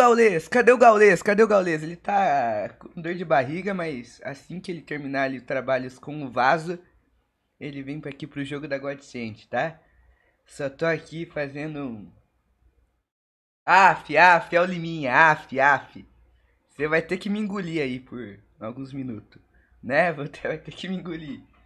Gaules, cadê o Gaules? Cadê o Gaules? Ele tá com dor de barriga, mas assim que ele terminar ali os trabalhos com o vaso, ele vem para aqui pro jogo da Godsend, tá? Só tô aqui fazendo um. Af, af, é o Liminha, af, af. Você vai ter que me engolir aí por alguns minutos, né? Você vai ter que me engolir.